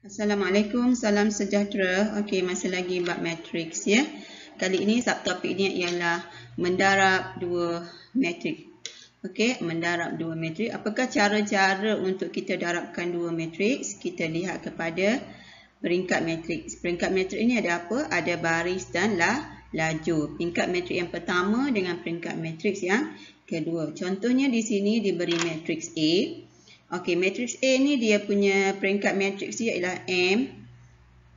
Assalamualaikum, salam sejahtera. Okey, masih lagi bab matrix ya. Kali ini subtopik ni ialah mendarab dua matrix. Okey, mendarab dua matrix. Apakah cara-cara untuk kita darabkan dua matrix? Kita lihat kepada peringkat matrix. Peringkat matrix ini ada apa? Ada baris dan la laju. Peringkat matrix yang pertama dengan peringkat matrix yang kedua. Contohnya di sini diberi matrix A. Okey, matrix A ni dia punya peringkat matrix dia ialah M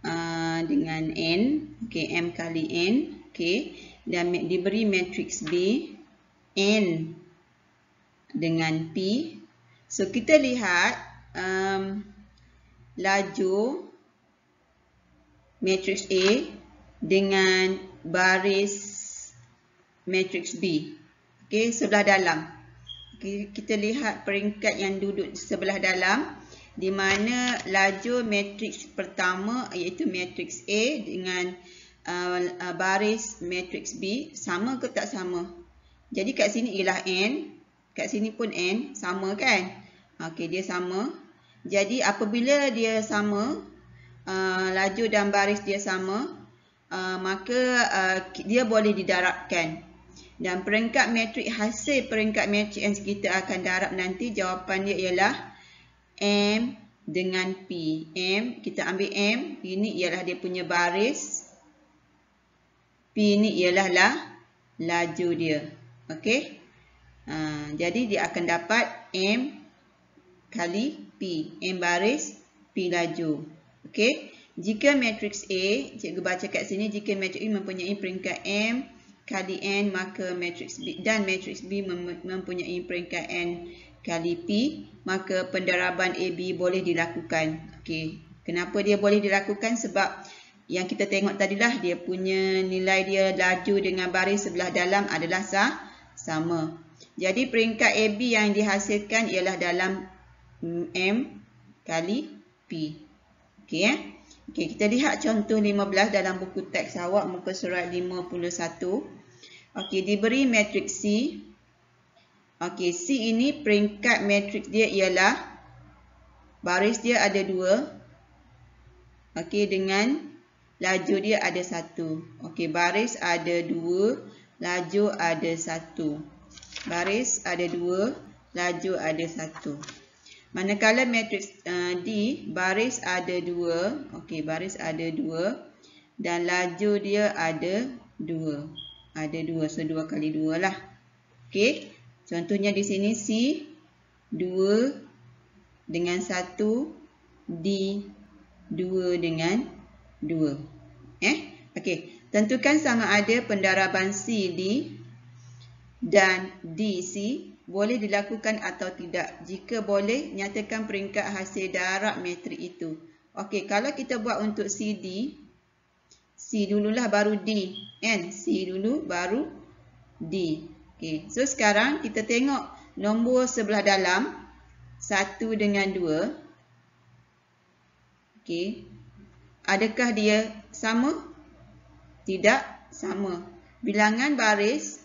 uh, dengan N. Okey, M kali N. Okey, dan diberi matrix B N dengan P. So, kita lihat um, laju matrix A dengan baris matrix B. Okey, sebelah dalam kita lihat peringkat yang duduk sebelah dalam di mana laju matriks pertama iaitu matriks A dengan uh, uh, baris matriks B sama ke tak sama? Jadi kat sini ialah N. Kat sini pun N. Sama kan? Okey, dia sama. Jadi apabila dia sama, uh, lajur dan baris dia sama, uh, maka uh, dia boleh didarabkan. Dan peringkat matrik hasil peringkat matrik yang kita akan darab nanti jawapan dia ialah M dengan P. M, kita ambil M, ini ialah dia punya baris. P ini ialah lah, laju dia. Okey. Ha, jadi dia akan dapat M kali P. M baris, P laju. Okey. Jika matriks A, cikgu baca kat sini, jika matriks A mempunyai peringkat M, kali N maka matrix B dan matrix B mempunyai peringkat N kali P maka pendaraban AB boleh dilakukan. Okey. Kenapa dia boleh dilakukan? Sebab yang kita tengok tadilah dia punya nilai dia laju dengan baris sebelah dalam adalah sah, sama. Jadi peringkat AB yang dihasilkan ialah dalam M kali P. Okey eh? Okay kita lihat contoh 15 dalam buku teks awak muka surat 51. Okay diberi matriks C. Okay C ini peringkat matriks dia ialah baris dia ada 2. Okay dengan laju dia ada 1. Okay baris ada 2, laju ada 1. Baris ada 2, laju ada 1. Manakala matriks uh, D, baris ada dua, Okey, baris ada dua Dan laju dia ada dua, Ada dua So, dua kali dua lah. Okey. Contohnya di sini C, dua dengan satu D, dua dengan dua. Eh? Okey. Tentukan sama ada pendaraban C, D dan D, C boleh dilakukan atau tidak. Jika boleh, nyatakan peringkat hasil darab metrik itu. Okey, kalau kita buat untuk CD, C dululah baru D. N, kan? C dulu baru D. Okey, so sekarang kita tengok nombor sebelah dalam. satu dengan dua. Okey. Adakah dia sama? Tidak sama. Bilangan baris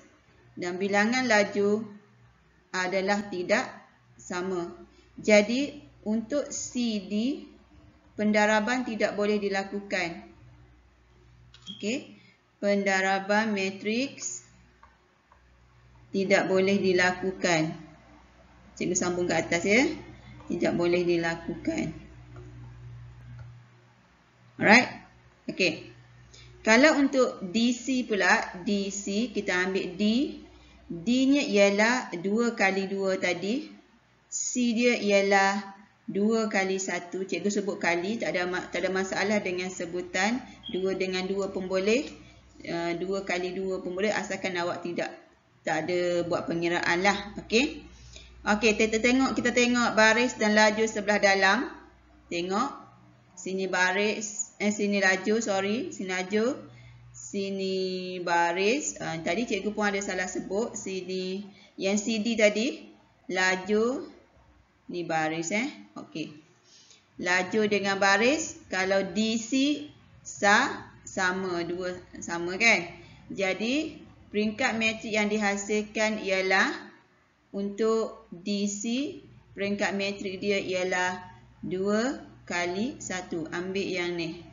dan bilangan laju adalah tidak sama. Jadi untuk CD pendaraban tidak boleh dilakukan. Okey. Pendaraban matriks tidak boleh dilakukan. Cikgu sambung ke atas ya. Tidak boleh dilakukan. Alright. Okey. Kalau untuk DC pula, DC kita ambil D D nya ialah 2 kali 2 tadi. C dia ialah 2 kali 1. Cikgu sebut kali. Tak ada, tak ada masalah dengan sebutan. 2 dengan 2 pun boleh. 2 uh, kali 2 pun boleh. Asalkan awak tidak tak ada buat pengiraan lah. Okey. Okey. Kita tengok, kita tengok baris dan laju sebelah dalam. Tengok. Sini baris. Eh, sini laju. Sorry. Sini laju sini baris. Uh, tadi cikgu pun ada salah sebut. Sini yang CD tadi laju ni baris eh. Okey. Laju dengan baris kalau DC sa sama dua sama kan. Jadi peringkat matrik yang dihasilkan ialah untuk DC peringkat matrik dia ialah dua kali satu, Ambil yang ni.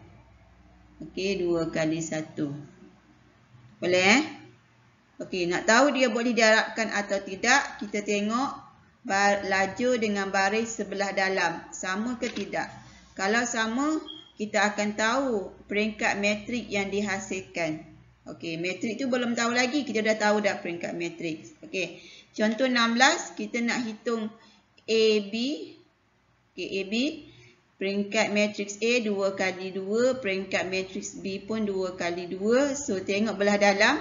Okey, dua kali satu. Boleh eh? Okey, nak tahu dia boleh diharapkan atau tidak, kita tengok laju dengan baris sebelah dalam. Sama ke tidak? Kalau sama, kita akan tahu peringkat matrik yang dihasilkan. Okey, matrik tu belum tahu lagi. Kita dah tahu dah peringkat matrik. Okey, contoh 16, kita nak hitung AB. Okey, AB. Okey peringkat matrix A 2 kali 2, peringkat matrix B pun 2 kali 2. So tengok belah dalam.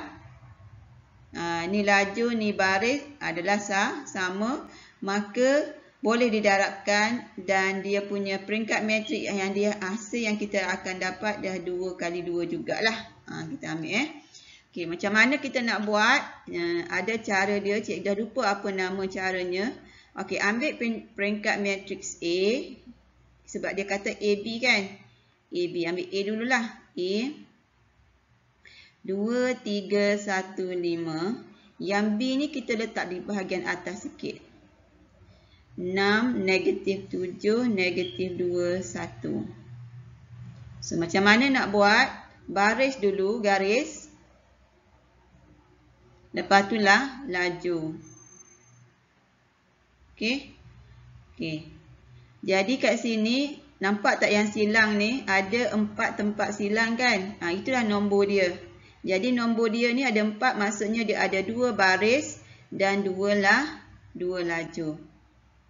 Aa, ha, ni laju, ni baris adalah sah, sama. Maka boleh didarabkan dan dia punya peringkat matrix yang dia hasil yang kita akan dapat dah 2 kali 2 jugalah. Ha, kita ambil eh. Okey, macam mana kita nak buat? Ha, ada cara dia. Cik dah lupa apa nama caranya. Okey, ambil peringkat matrix A. Sebab dia kata AB kan. AB ambil A dululah. A. 2, 3, 1, 5. Yang B ni kita letak di bahagian atas sikit. 6, negatif 7, negatif 2, 1. So macam mana nak buat? Baris dulu garis. Lepas itulah laju. Okay. Okay. Jadi kat sini nampak tak yang silang ni ada empat tempat silang kan? Ha, itulah nombor dia. Jadi nombor dia ni ada empat maksudnya dia ada dua baris dan dua lah dua laju.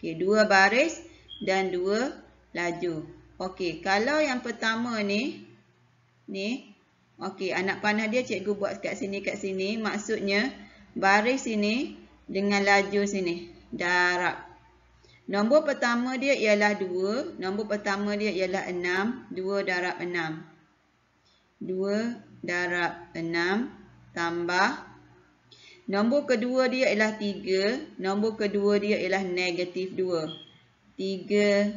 Okey dua baris dan dua laju. Okey kalau yang pertama ni ni okey anak panah dia cikgu buat kat sini kat sini maksudnya baris sini dengan laju sini darab. Nombor pertama dia ialah 2. Nombor pertama dia ialah 6. 2 darab 6. 2 darab 6 tambah. Nombor kedua dia ialah 3. Nombor kedua dia ialah negatif 2. 3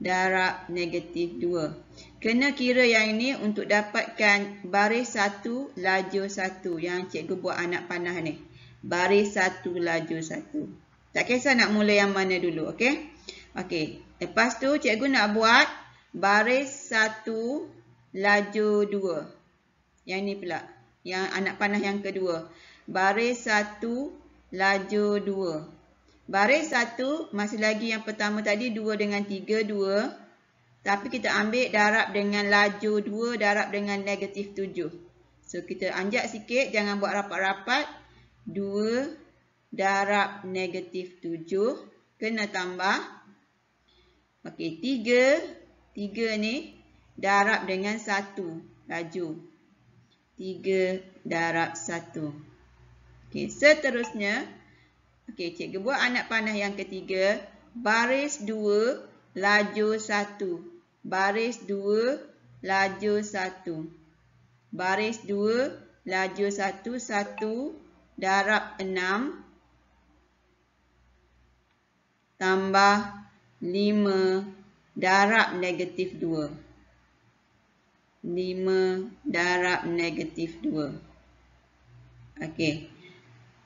darab negatif 2. Kena kira yang ini untuk dapatkan baris 1 laju 1 yang cikgu buat anak panah ni. Baris 1 laju 1. Tak kisah nak mula yang mana dulu, okey? Okey. Lepas tu cikgu nak buat baris satu laju dua. Yang ni pula. Yang anak panah yang kedua. Baris satu laju dua. Baris satu masih lagi yang pertama tadi dua dengan tiga dua. Tapi kita ambil darab dengan laju dua darab dengan negatif tujuh. So kita anjak sikit jangan buat rapat-rapat. Dua -rapat darab negatif 7 kena tambah okey 3 3 ni darab dengan 1 laju 3 darab 1 okey seterusnya okey cikgu buat anak panah yang ketiga baris 2 laju 1 baris 2 laju 1 baris 2 laju 1 1 darab 6 tambah 5 darab negatif 2. 5 darab negatif 2. Okey.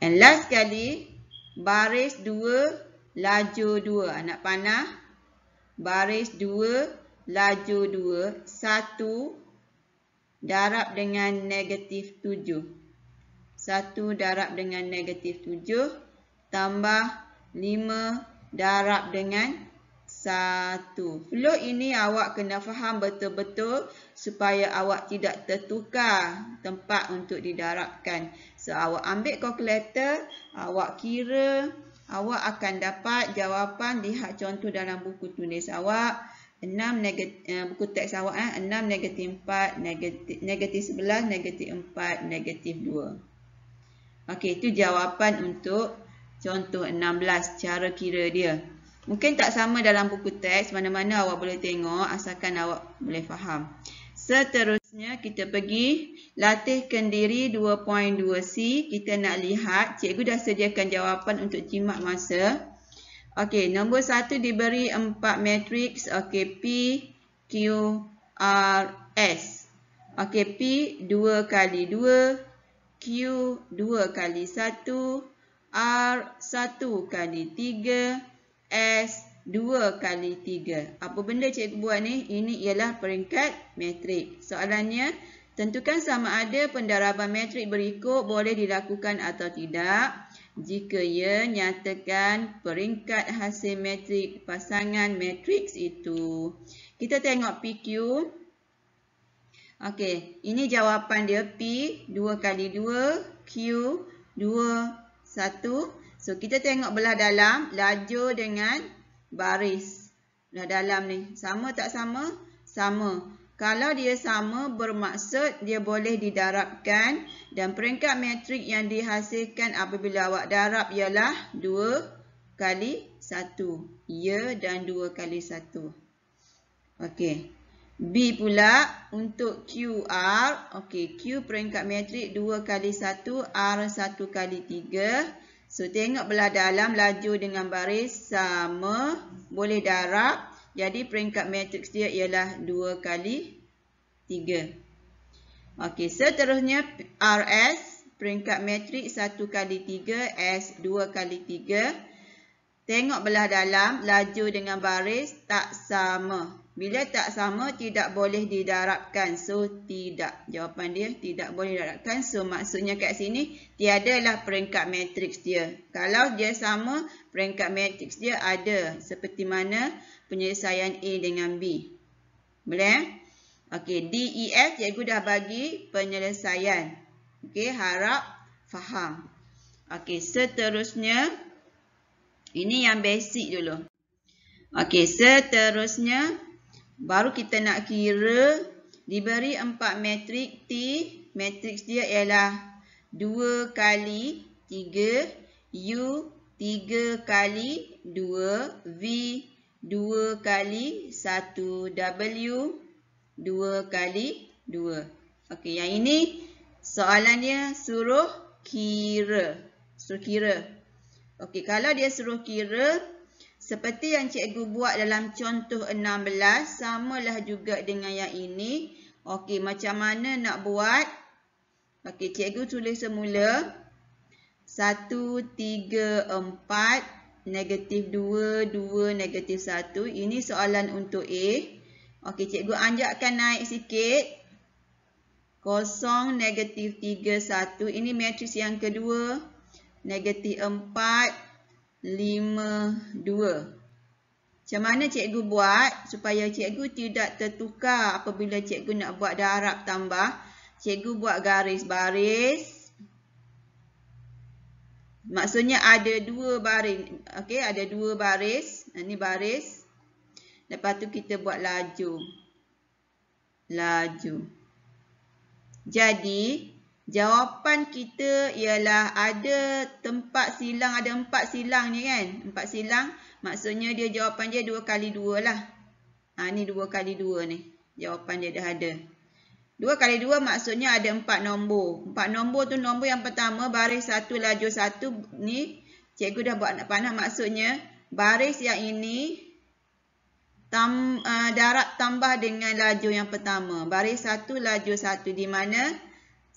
And last kali, baris 2, laju 2. Anak panah. Baris 2, laju 2. 1 darab dengan negatif 7. 1 darab dengan negatif 7. Tambah 5 darab darab dengan satu. Flow ini awak kena faham betul-betul supaya awak tidak tertukar tempat untuk didarabkan. So, awak ambil calculator, awak kira, awak akan dapat jawapan di hak contoh dalam buku tulis awak. 6 negatif, uh, eh, buku teks awak, eh? 6 negatif 4, negatif, negatif 11, negatif 4, negatif 2. Okey, itu jawapan untuk Contoh 16 cara kira dia. Mungkin tak sama dalam buku teks mana-mana awak boleh tengok asalkan awak boleh faham. Seterusnya kita pergi latih kendiri 2.2C. Kita nak lihat cikgu dah sediakan jawapan untuk cimak masa. Okey, nombor 1 diberi 4 matriks. Okey, P, Q, R, S. Okey, P 2 kali 2, Q 2 kali 1, R 1 kali 3 S 2 kali 3 Apa benda cikgu buat ni? Ini ialah peringkat matrik Soalannya Tentukan sama ada pendaraban matrik berikut boleh dilakukan atau tidak Jika ia nyatakan peringkat hasil matrik pasangan matrik itu Kita tengok PQ Okey, ini jawapan dia P 2 kali 2 Q 2 2 satu. So kita tengok belah dalam. Laju dengan baris. Belah dalam ni. Sama tak sama? Sama. Kalau dia sama bermaksud dia boleh didarabkan. Dan peringkat metrik yang dihasilkan apabila awak darab ialah 2 kali 1. Ya dan 2 kali 1. Okey. B pula untuk QR. Okey, Q peringkat metrik 2 kali 1, R 1 kali 3. So, tengok belah dalam laju dengan baris sama. Boleh darab. Jadi, peringkat matriks dia ialah 2 kali 3. Okey, seterusnya RS. Peringkat matriks 1 kali 3, S 2 kali 3. Tengok belah dalam, laju dengan baris tak sama. Bila tak sama, tidak boleh didarabkan. So, tidak. Jawapan dia, tidak boleh didarabkan. So, maksudnya kat sini, tiadalah peringkat matriks dia. Kalau dia sama, peringkat matriks dia ada. Seperti mana penyelesaian A dengan B. Boleh? Okey, DEF, cikgu dah bagi penyelesaian. Okey, harap faham. Okey, seterusnya. Ini yang basic dulu. Okey, seterusnya baru kita nak kira diberi 4 matrik T, matriks dia ialah 2 kali 3 U 3 kali 2 V 2 kali 1 W 2 kali 2. Okey, yang ini soalannya suruh kira. Suruh kira. Okey, kalau dia suruh kira seperti yang cikgu buat dalam contoh 16, samalah juga dengan yang ini. Okey, macam mana nak buat? Okey, cikgu tulis semula. 1, 3, 4, negatif 2, 2, negatif 1. Ini soalan untuk A. Okey, cikgu anjakkan naik sikit. 0, negatif 3, 1. Ini matriks yang kedua. Negatif 4, 5, 2. Macam mana cikgu buat supaya cikgu tidak tertukar apabila cikgu nak buat darab tambah. Cikgu buat garis baris. Maksudnya ada dua baris. Okey, ada dua baris. Ini baris. Lepas tu kita buat laju. Laju. Jadi, Jawapan kita ialah ada tempat silang, ada empat silang ni kan. Empat silang, maksudnya dia jawapan dia dua kali dua lah. Ha, ni dua kali dua ni. Jawapan dia dah ada. Dua kali dua maksudnya ada empat nombor. Empat nombor tu nombor yang pertama, baris satu, laju satu ni. Cikgu dah buat anak panah maksudnya. Baris yang ini, tam, uh, darab tambah dengan laju yang pertama. Baris satu, laju satu di mana? Baris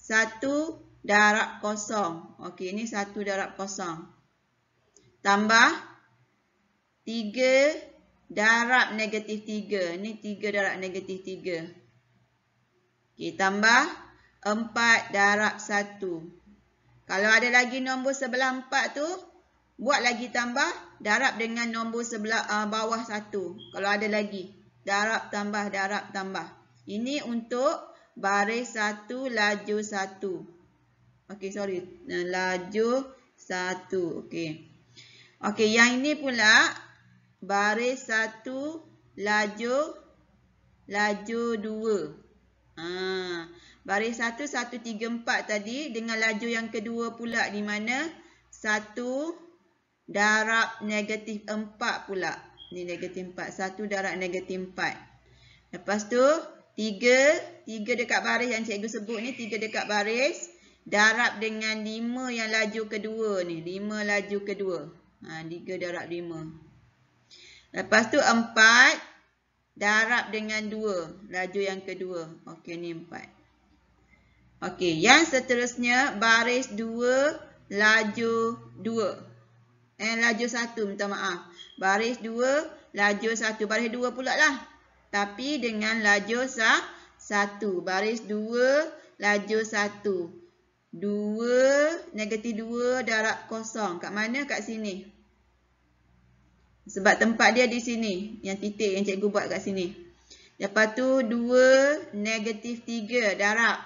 satu darab kosong. Okey, ini satu darab kosong. Tambah tiga darab negatif tiga. Ini tiga darab negatif tiga. Okey, tambah empat darab satu. Kalau ada lagi nombor sebelah empat tu, buat lagi tambah darab dengan nombor sebelah uh, bawah satu. Kalau ada lagi, darab tambah, darab tambah. Ini untuk baris satu, laju satu. Okey sorry eh, laju satu. Okey. Okey yang ini pula baris satu, laju laju 2. Ha. baris satu satu tiga empat tadi dengan laju yang kedua pula di mana satu darab negatif empat pula. Ini negatif empat, satu darab negatif empat. Lepas tu Tiga, tiga dekat baris yang cikgu sebut ni, tiga dekat baris darab dengan lima yang laju kedua ni, lima laju kedua. Ha, 3 darab lima. Lepas tu empat, darab dengan dua laju yang kedua. Okey ni empat. Okey, yang seterusnya baris dua, laju dua. Eh laju satu minta maaf. Baris dua, laju satu, baris dua pula lah tapi dengan laju satu. Baris dua, laju satu. Dua, negatif dua, darab kosong. Kat mana? Kat sini. Sebab tempat dia di sini. Yang titik yang cikgu buat kat sini. Lepas tu, dua, negatif tiga, darab.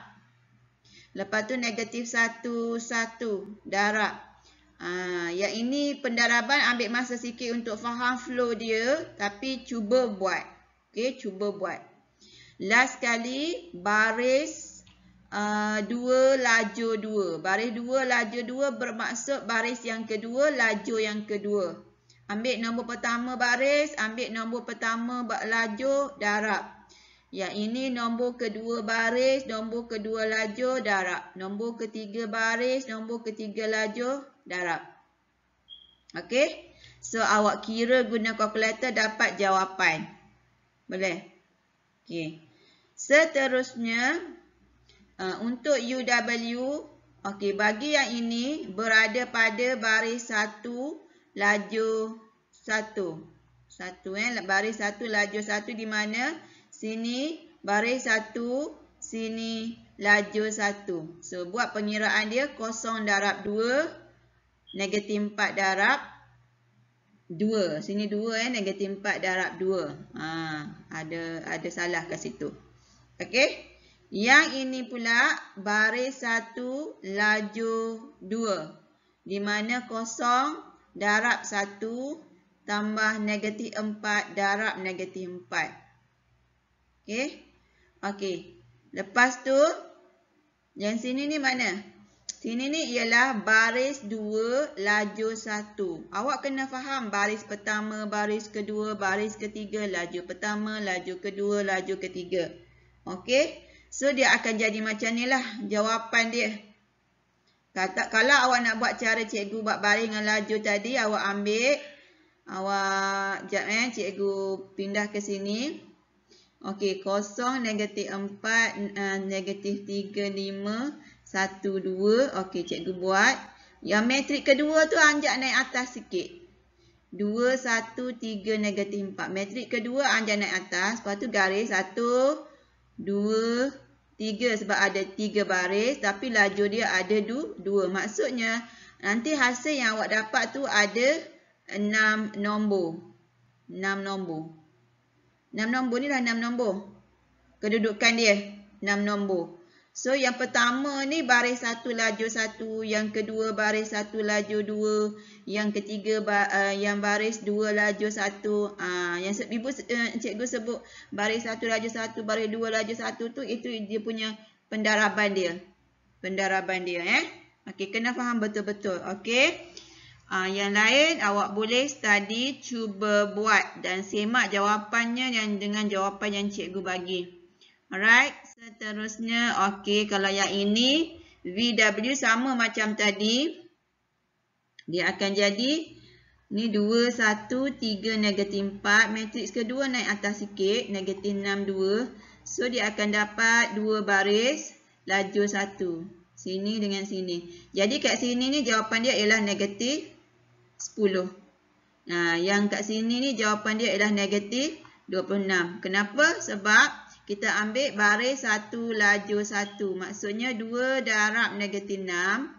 Lepas tu, negatif satu, satu, darab. Ha, yang ini pendaraban ambil masa sikit untuk faham flow dia. Tapi cuba buat. Okey, cuba buat. Last kali, baris uh, 2, lajur 2. Baris dua laju dua bermaksud baris yang kedua, laju yang kedua. Ambil nombor pertama baris, ambil nombor pertama laju, darab. Yang ini nombor kedua baris, nombor kedua laju, darab. Nombor ketiga baris, nombor ketiga laju, darab. Okey? So, awak kira guna kalkulator dapat jawapan. Boleh? Okey. Seterusnya, uh, untuk UW, okay, bagi yang ini berada pada baris satu, laju satu, satu eh, baris satu, laju satu di mana? Sini, baris satu, sini, laju satu. So, buat pengiraan dia, kosong darab dua, negatif empat darab 2. Sini 2 eh. Negatif 4 darab 2. Ha, ada ada salah kat situ. Okey. Yang ini pula baris 1 laju 2. Di mana kosong darab 1 tambah negatif 4 darab negatif 4. Okey. Okey. Lepas tu yang sini ni Mana? Sini ni ialah baris dua laju satu. Awak kena faham baris pertama, baris kedua, baris ketiga, laju pertama, laju kedua, laju ketiga. Okey? So, dia akan jadi macam ni lah jawapan dia. Kata, kalau awak nak buat cara cikgu buat baris dengan lajur tadi, awak ambil. Awak, jap eh, cikgu pindah ke sini. Okey, kosong, negatif empat eh, negatif tiga lima 5. Satu, dua. Okey, cikgu buat. Yang matrik kedua tu anjak naik atas sikit. Dua, satu, tiga, negatif empat. Matrik kedua anjak naik atas. Lepas tu garis. Satu, dua, tiga. Sebab ada tiga baris. Tapi laju dia ada dua. Dua Maksudnya, nanti hasil yang awak dapat tu ada enam nombor. Enam nombor. Enam nombor ni lah enam nombor. Kedudukan dia. Enam nombor. So yang pertama ni baris satu laju satu, yang kedua baris satu laju dua, yang ketiga ba, uh, yang baris dua laju satu. Uh, yang se ibu uh, cikgu sebut baris satu laju satu, baris dua laju satu tu itu dia punya pendaraban dia. Pendaraban dia eh. Okey kena faham betul-betul. Okey. Uh, yang lain awak boleh study cuba buat dan semak jawapannya yang dengan jawapan yang cikgu bagi. Alright, Seterusnya, okey, kalau yang ini, VW sama macam tadi. Dia akan jadi, ni 2, 1, 3, negatif 4. Matrix kedua naik atas sikit, negatif 6, 2. So, dia akan dapat 2 baris, laju 1. Sini dengan sini. Jadi, kat sini ni jawapan dia ialah negatif 10. Nah, yang kat sini ni jawapan dia ialah negatif 26. Kenapa? Sebab... Kita ambil baris satu laju satu. Maksudnya dua darab negatif enam,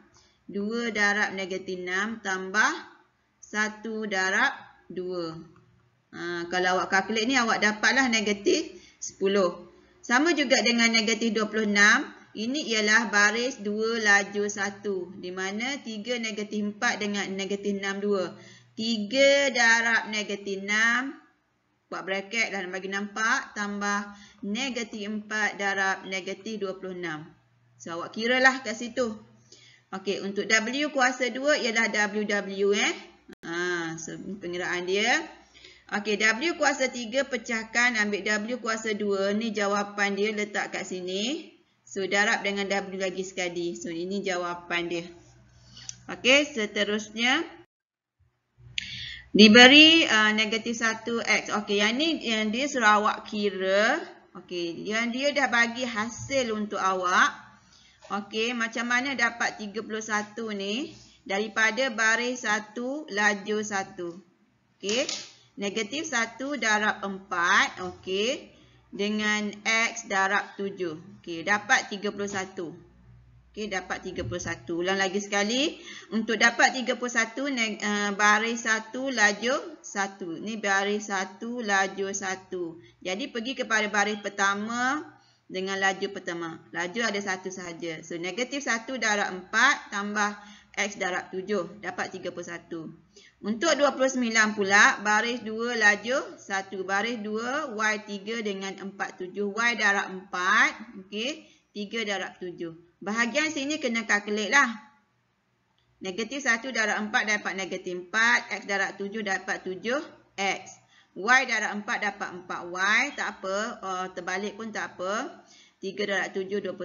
dua darab negatif enam tambah satu darab dua. Ha, kalau awak calculate ni awak dapatlah negatif sepuluh. Sama juga dengan negatif dua puluh enam. Ini ialah baris 2 laju 1. Di mana 3 negatif 4 dengan negatif 6 2. 3 darab negatif 6 buat bracket dan bagi nampak tambah negatif 4 darab negatif 26. So awak kira lah kat situ. Okey untuk W kuasa 2 ialah WW eh. Ha, so pengiraan dia. Okey W kuasa 3 pecahkan ambil W kuasa 2 ni jawapan dia letak kat sini. So darab dengan W lagi sekali. So ini jawapan dia. Okey seterusnya. Diberi uh, negatif 1x. Okey, yang ni yang dia suruh awak kira. Okey, yang dia dah bagi hasil untuk awak. Okey, macam mana dapat 31 ni? Daripada baris 1, laju 1. Okey, negatif 1 darab 4. Okey, dengan x darab 7. Okey, dapat 31. Okey, dapat 31. Ulang lagi sekali. Untuk dapat 31, uh, eh, baris 1, laju 1. Ini baris 1, laju 1. Jadi, pergi kepada baris pertama dengan laju pertama. Laju ada 1 sahaja. So, negatif 1 darab 4 tambah X darab 7. Dapat 31. Untuk 29 pula, baris 2, laju 1. Baris 2, Y 3 dengan 4, 7. Y darab 4. Okey, 3 darab 7. Bahagian sini kena calculate lah. Negatif 1 darab 4 dapat negatif 4. X darab 7 dapat 7 X. Y darab 4 dapat 4 Y. Tak apa. Uh, terbalik pun tak apa. 3 darab 7 21.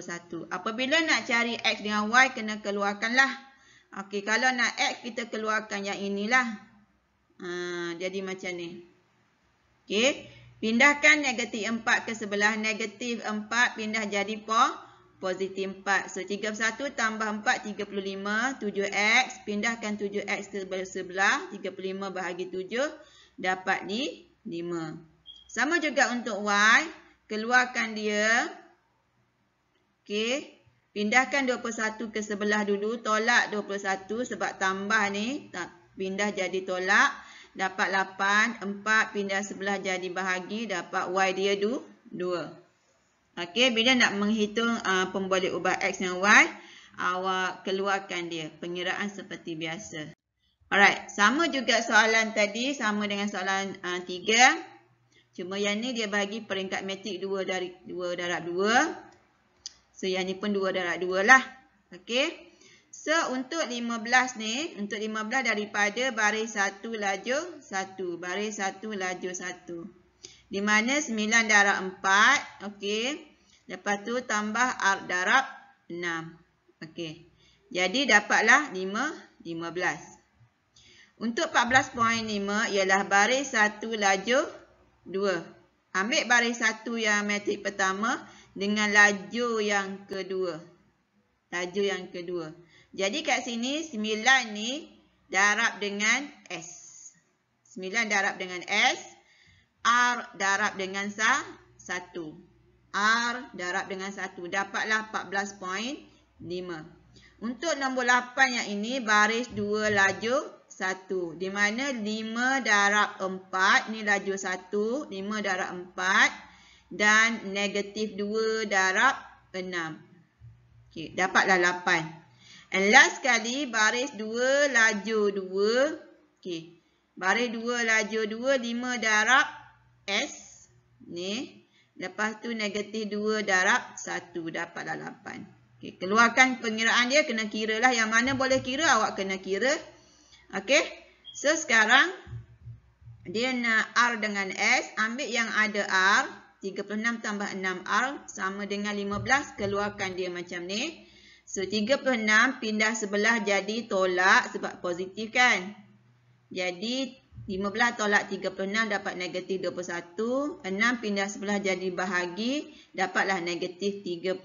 Apabila nak cari X dengan Y kena keluarkan lah. Okay, kalau nak X kita keluarkan yang inilah. Uh, jadi macam ni. Okay, Pindahkan negatif 4 ke sebelah. Negatif 4 pindah jadi positif positif 4. So 31 tambah 4, 35, 7x. Pindahkan 7x ke sebelah, 35 bahagi 7, dapat di 5. Sama juga untuk y, keluarkan dia. Okey, pindahkan 21 ke sebelah dulu, tolak 21 sebab tambah ni, pindah jadi tolak. Dapat 8, 4 pindah sebelah jadi bahagi, dapat y dia tu 2. Okey, bila nak menghitung uh, pembalik ubah X dan Y, awak keluarkan dia. Pengiraan seperti biasa. Alright, sama juga soalan tadi. Sama dengan soalan uh, 3. Cuma yang ni dia bagi peringkat metrik dua dari dua darab dua, So, yang ni pun 2 darab dua lah. Okey. So, untuk lima belas ni, untuk lima belas daripada baris satu laju satu, Baris satu laju satu. Di mana 9 darab 4. Okey. Lepas tu tambah darab 6. Okey. Jadi dapatlah 5, 15. Untuk 14.5 ialah baris 1 laju 2. Ambil baris 1 yang metrik pertama dengan laju yang kedua. laju yang kedua. Jadi kat sini 9 ni darab dengan S. 9 darab dengan S. R darab dengan sa, 1. R darab dengan 1. Dapatlah 14.5. Untuk nombor 8 yang ini, baris 2 laju 1. Di mana 5 darab 4, ni laju 1, 5 darab 4. Dan negatif 2 darab 6. Okay, dapatlah 8. And last sekali, baris 2 laju 2. Okay. Baris 2 laju 2, 5 darab S ni. Lepas tu negatif 2 darab 1 dapatlah 8. Okay, keluarkan pengiraan dia kena kira lah. Yang mana boleh kira awak kena kira. Okay. So sekarang dia nak R dengan S. Ambil yang ada R. 36 tambah 6 R sama dengan 15. Keluarkan dia macam ni. So 36 pindah sebelah jadi tolak sebab positif kan. Jadi 15 tolak 36 dapat negatif 21. 6 pindah sebelah jadi bahagi dapatlah negatif 3.5.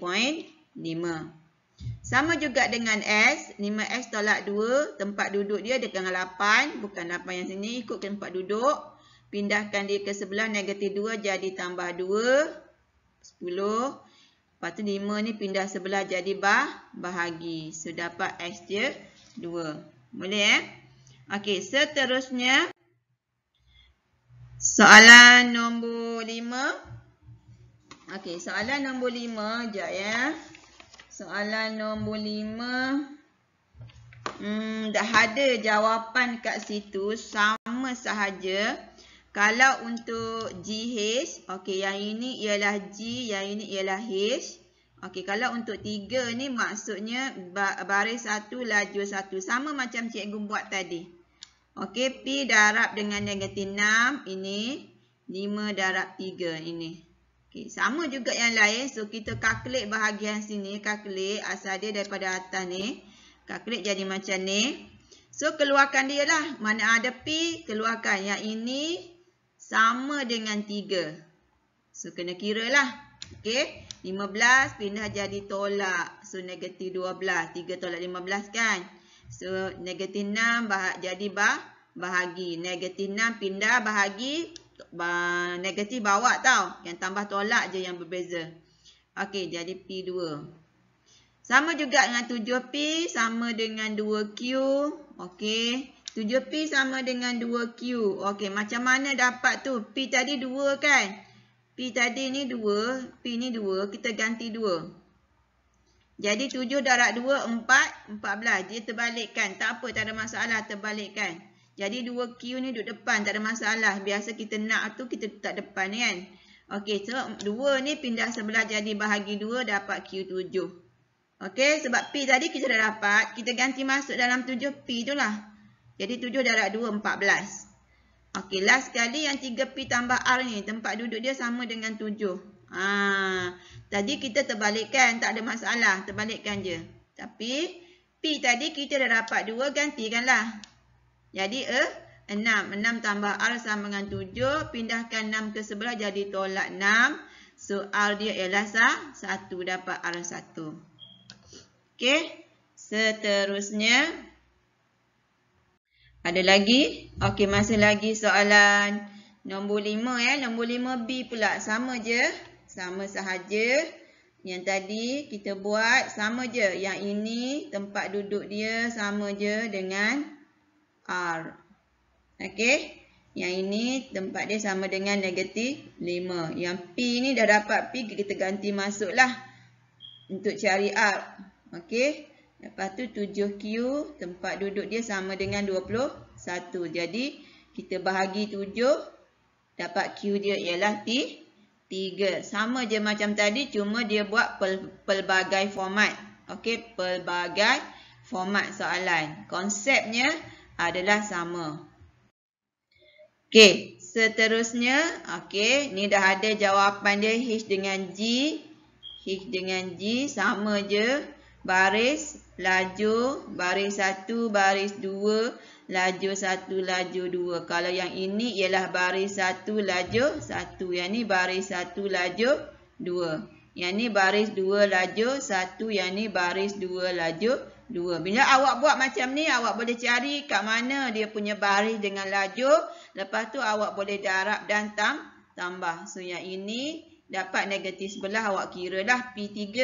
Sama juga dengan S. 5S tolak 2 tempat duduk dia dekat 8. Bukan 8 yang sini ikut tempat duduk. Pindahkan dia ke sebelah negatif 2 jadi tambah 2. 10. Lepas tu 5 ni pindah sebelah jadi bah bahagi. So dapat S dia 2. Boleh eh? Okey seterusnya. Soalan nombor lima. Okey, soalan nombor lima. Sekejap ya. Soalan nombor lima. Hmm, dah ada jawapan kat situ. Sama sahaja. Kalau untuk GH. Okey, yang ini ialah G. Yang ini ialah H. Okey, kalau untuk tiga ni maksudnya baris satu, laju satu. Sama macam cikgu buat tadi. Okey, P darab dengan negatif ganti 6 ini. 5 darab 3 ini. Okey, sama juga yang lain. So, kita calculate bahagian sini. Calculate asal dia daripada atas ni. Calculate jadi macam ni. So, keluarkan dia lah. Mana ada P, keluarkan. Yang ini sama dengan 3. So, kena kira lah. Okey, 15 pindah jadi tolak. So, negatif 12. 3 tolak 15 kan? Okey. So, negatif 6 bah jadi bah bahagi. Negatif 6 pindah bahagi. Bah negatif bawa tau. Yang tambah tolak je yang berbeza. Okey, jadi P2. Sama juga dengan 7P sama dengan 2Q. Okey. 7P sama dengan 2Q. Okey, macam mana dapat tu? P tadi 2 kan? P tadi ni 2. P ni 2. Kita ganti 2. Jadi 7 darab 2, 4, 14. Dia terbalikkan. Tak apa, tak ada masalah terbalikkan. Jadi 2Q ni duduk depan, tak ada masalah. Biasa kita nak tu, kita tak depan ni kan. Okey, so 2 ni pindah sebelah jadi bahagi 2, dapat Q7. Okey, sebab P tadi kita dah dapat, kita ganti masuk dalam 7P tu lah. Jadi 7 darab 2, 14. Okey, last kali yang 3P tambah R ni, tempat duduk dia sama dengan 7. Ah, Tadi kita terbalikkan. Tak ada masalah. Terbalikkan je. Tapi P tadi kita dah dapat 2. Gantikanlah. Jadi E. 6. 6 tambah R sama dengan 7. Pindahkan 6 ke sebelah jadi tolak 6. So R dia ialah 1. Dapat R 1. Okay. Seterusnya. Ada lagi? Okey, masih lagi soalan nombor 5 eh. Nombor 5B pula. Sama je sama sahaja. Yang tadi kita buat sama je. Yang ini tempat duduk dia sama je dengan R. Okey. Yang ini tempat dia sama dengan negatif 5. Yang P ni dah dapat P kita ganti masuk lah Untuk cari R. Okey. Lepas tu 7Q tempat duduk dia sama dengan 21. Jadi kita bahagi 7. Dapat Q dia ialah T. Tiga Sama je macam tadi cuma dia buat pel, pelbagai format. Okey, pelbagai format soalan. Konsepnya adalah sama. Okey, seterusnya, okey, ni dah ada jawapan dia H dengan G. H dengan G sama je baris, laju, baris satu, baris dua laju satu, laju dua. Kalau yang ini ialah baris satu, laju satu. Yang ini baris satu, laju dua. Yang ini baris dua, laju satu. Yang ini baris dua, laju dua. Bila awak buat macam ni, awak boleh cari kat mana dia punya baris dengan laju. Lepas tu awak boleh darab dan tambah. So yang ini dapat negatif sebelah awak kira dah P3. P3.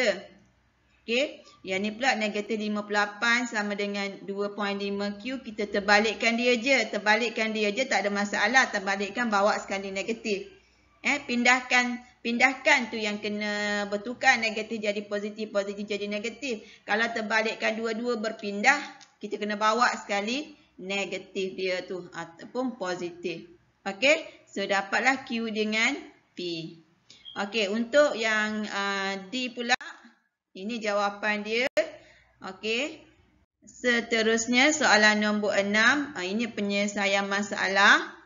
Okey, yang ni pula negatif 58 sama dengan 2.5Q. Kita terbalikkan dia je. Terbalikkan dia je tak ada masalah. Terbalikkan bawa sekali negatif. Eh, pindahkan pindahkan tu yang kena bertukar negatif jadi positif, positif jadi negatif. Kalau terbalikkan dua-dua berpindah, kita kena bawa sekali negatif dia tu ataupun positif. Okey, so dapatlah Q dengan P. Okey, untuk yang uh, D pula. Ini jawapan dia. Okey. Seterusnya soalan nombor 6. Ah, ini penyelesaian masalah.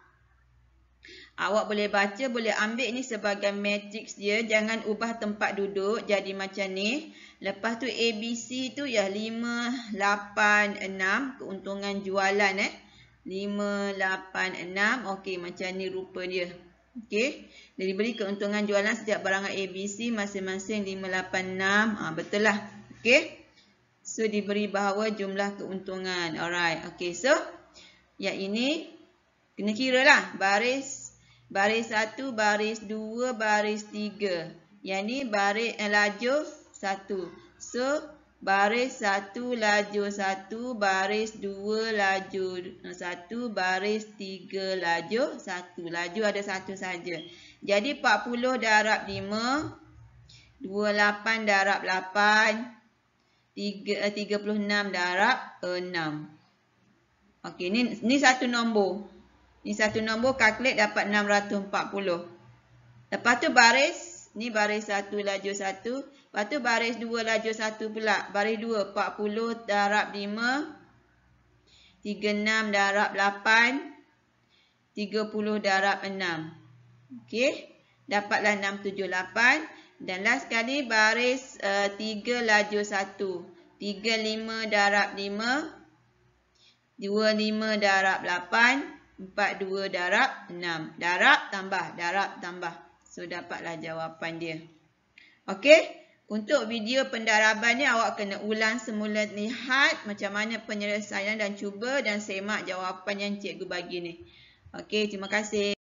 Awak boleh baca, boleh ambil ni sebagai matrix dia. Jangan ubah tempat duduk jadi macam ni. Lepas tu ABC tu ya 5, 8, 6. Keuntungan jualan eh. 5, 8, 6. Okey macam ni rupa dia. Okey. Dia diberi keuntungan jualan setiap barang ABC masing-masing 586. Ha, ah, betul lah. Okey. So, diberi bahawa jumlah keuntungan. Alright. Okey. So, yang ini kena kira lah. Baris. Baris 1, baris 2, baris 3. Yang ni baris eh, lajur 1. So, baris satu laju satu, baris dua laju satu, baris tiga laju satu laju ada satu saja. Jadi 40 darab 5, 28 darab 8, 3, 36 darab 6. Okey, ni, ni satu nombor. Ni satu nombor, calculate dapat 640. Lepas tu baris Ni baris 1 laju 1. Lepas tu baris 2 laju 1 pula. Baris 2 40 darab 5. 36 darab 8. 30 darab 6. Okey. Dapatlah 678. Dan last sekali baris uh, 3 lajur 1. 35 darab 5. 25 darab 8. 42 darab 6. Darab tambah. Darab tambah. So dapatlah jawapan dia. Okey. Untuk video pendaraban ni awak kena ulang semula lihat macam mana penyelesaian dan cuba dan semak jawapan yang cikgu bagi ni. Okey, terima kasih.